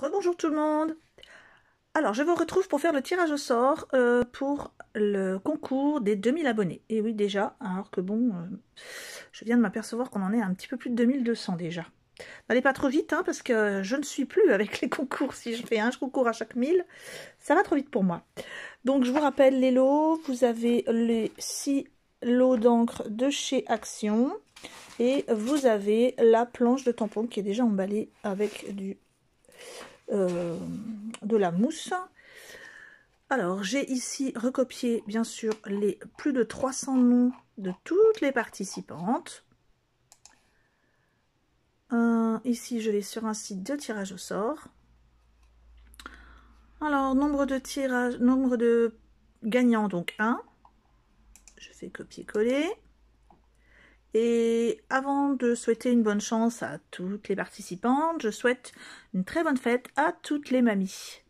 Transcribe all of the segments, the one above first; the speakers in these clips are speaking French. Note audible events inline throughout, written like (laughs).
Rebonjour tout le monde. Alors, je vous retrouve pour faire le tirage au sort euh, pour le concours des 2000 abonnés. Et oui, déjà, alors que bon, euh, je viens de m'apercevoir qu'on en est un petit peu plus de 2200 déjà. N'allez pas trop vite, hein, parce que je ne suis plus avec les (laughs) concours. Si je fais un concours à chaque 1000, ça va trop vite pour moi. Donc, je vous rappelle les lots. Vous avez les 6 lots d'encre de chez Action. Et vous avez la planche de tampon qui est déjà emballée avec du euh, de la mousse. Alors, j'ai ici recopié, bien sûr, les plus de 300 noms de toutes les participantes. ici, je vais sur un site de tirage au sort. Alors, nombre de tirages, nombre de gagnants, donc 1. Je fais copier-coller. Et avant de souhaiter une bonne chance à toutes les participantes, je souhaite une très bonne fête à toutes les mamies.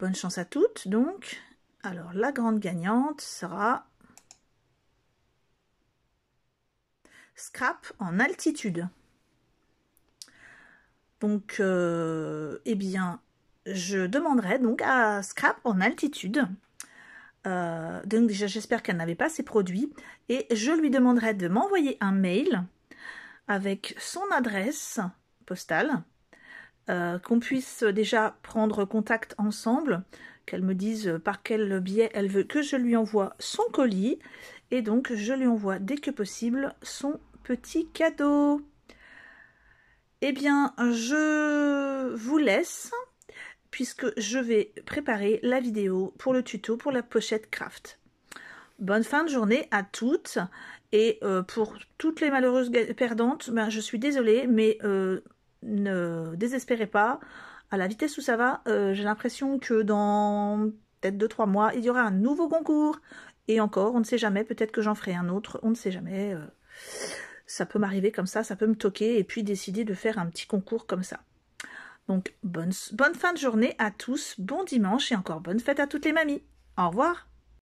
Bonne chance à toutes, donc. Alors, la grande gagnante sera Scrap en altitude. Donc, euh, eh bien, je demanderai donc à Scrap en altitude euh, donc donc j'espère qu'elle n'avait pas ses produits. Et je lui demanderai de m'envoyer un mail avec son adresse postale, euh, qu'on puisse déjà prendre contact ensemble, qu'elle me dise par quel biais elle veut que je lui envoie son colis. Et donc je lui envoie dès que possible son petit cadeau. Eh bien, je vous laisse puisque je vais préparer la vidéo pour le tuto pour la pochette craft. Bonne fin de journée à toutes et euh, pour toutes les malheureuses perdantes, ben, je suis désolée mais euh, ne désespérez pas. À la vitesse où ça va, euh, j'ai l'impression que dans peut-être 2-3 mois, il y aura un nouveau concours. Et encore, on ne sait jamais, peut-être que j'en ferai un autre, on ne sait jamais. ça peut m'arriver comme ça, ça peut me toquer et puis décider de faire un petit concours comme ça. Donc bonne, bonne fin de journée à tous, bon dimanche et encore bonne fête à toutes les mamies. Au revoir